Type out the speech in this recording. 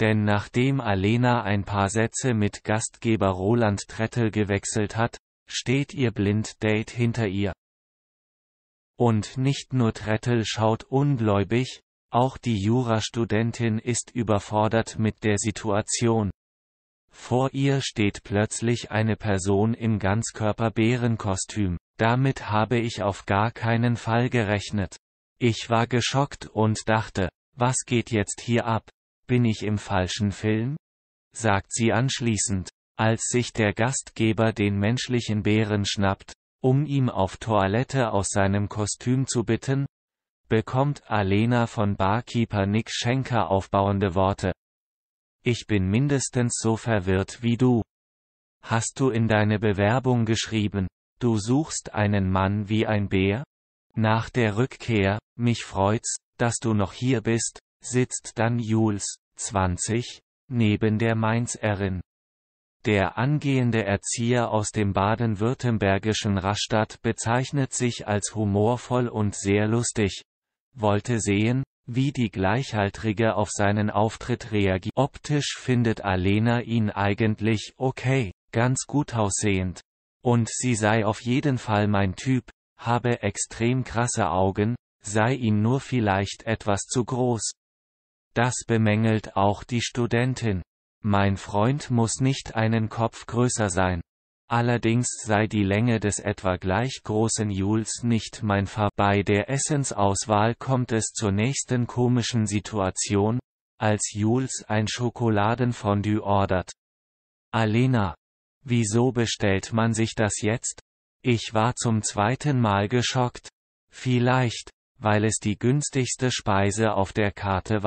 Denn nachdem Alena ein paar Sätze mit Gastgeber Roland Trettel gewechselt hat, steht ihr Blind Date hinter ihr. Und nicht nur Trettel schaut ungläubig, auch die Jurastudentin ist überfordert mit der Situation. Vor ihr steht plötzlich eine Person im Ganzkörper-Bärenkostüm. Damit habe ich auf gar keinen Fall gerechnet. Ich war geschockt und dachte, was geht jetzt hier ab? bin ich im falschen Film? sagt sie anschließend, als sich der Gastgeber den menschlichen Bären schnappt, um ihm auf Toilette aus seinem Kostüm zu bitten, bekommt Alena von Barkeeper Nick Schenker aufbauende Worte. Ich bin mindestens so verwirrt wie du. Hast du in deine Bewerbung geschrieben, du suchst einen Mann wie ein Bär? Nach der Rückkehr, mich freut's, dass du noch hier bist, sitzt dann Jules, 20, neben der Mainzerin. Der angehende Erzieher aus dem baden-württembergischen Rastatt bezeichnet sich als humorvoll und sehr lustig. Wollte sehen, wie die Gleichaltrige auf seinen Auftritt reagiert. Optisch findet Alena ihn eigentlich okay, ganz gut aussehend. Und sie sei auf jeden Fall mein Typ, habe extrem krasse Augen, sei ihm nur vielleicht etwas zu groß. Das bemängelt auch die Studentin. Mein Freund muss nicht einen Kopf größer sein. Allerdings sei die Länge des etwa gleich großen Jules nicht mein Ver. Bei der Essensauswahl kommt es zur nächsten komischen Situation, als Jules ein Schokoladenfondue ordert. Alena. Wieso bestellt man sich das jetzt? Ich war zum zweiten Mal geschockt. Vielleicht, weil es die günstigste Speise auf der Karte war.